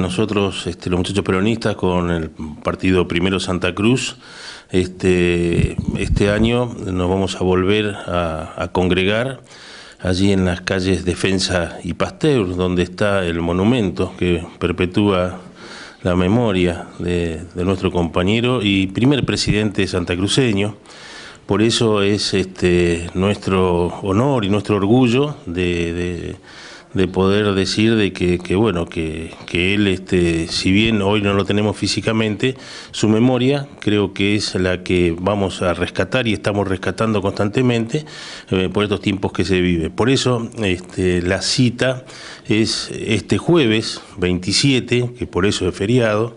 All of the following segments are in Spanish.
Nosotros, este, los muchachos peronistas, con el partido Primero Santa Cruz, este, este año nos vamos a volver a, congregar allí en las calles Defensa y Pasteur, donde está el monumento que perpetúa la memoria de, nuestro compañero y primer presidente santacruceño. Por eso es este, nuestro honor y nuestro orgullo de de poder decir de que, que bueno que, que, él este si bien hoy no lo tenemos físicamente su memoria creo que es la que vamos a rescatar y estamos rescatando constantemente eh, por estos tiempos que se vive por eso este, la cita es este jueves 27 que por eso es feriado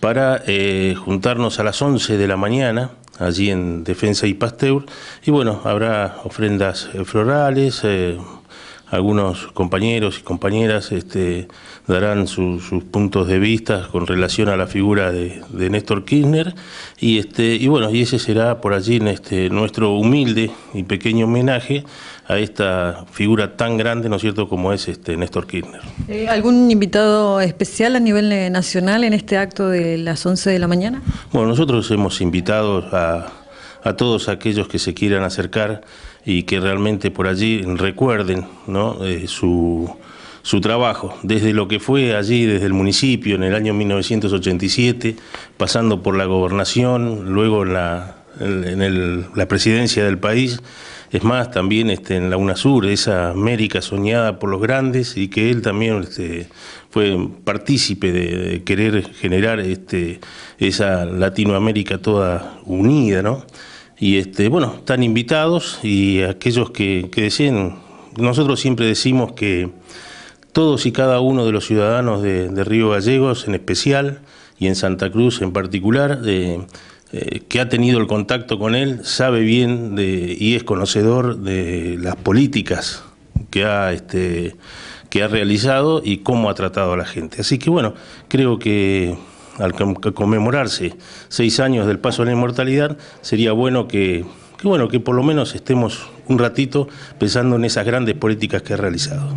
para eh, juntarnos a las 11 de la mañana allí en Defensa y Pasteur y bueno habrá ofrendas eh, florales algunos compañeros y compañeras este, darán sus puntos de vista con relación a la figura de, Néstor Kirchner y este y bueno y ese será por allí este, nuestro humilde y pequeño homenaje a esta figura tan grande, ¿no es cierto?, como es este Néstor Kirchner. Eh, ¿Algún invitado especial a nivel nacional en este acto de las 11 de la mañana? Bueno, nosotros hemos invitado a a todos aquellos que se quieran acercar y que realmente por allí recuerden eh, su, trabajo, desde lo que fue allí, desde el municipio en el año 1987, pasando por la gobernación, luego en la, en la presidencia del país, es más, también este, en la UNASUR, esa América soñada por los grandes y que él también este, fue partícipe de, querer generar este, esa Latinoamérica toda unida, ¿no? Y este, bueno, están invitados y aquellos que, que nosotros siempre decimos que todos y cada uno de los ciudadanos de, Río Gallegos en especial y en Santa Cruz en particular, eh, que ha tenido el contacto con él, sabe bien de, y es conocedor de las políticas que ha, este, que ha realizado y cómo ha tratado a la gente. Así que bueno, creo que al conmemorarse seis años del paso a la inmortalidad, sería bueno que, bueno, que por lo menos estemos un ratito pensando en esas grandes políticas que ha realizado.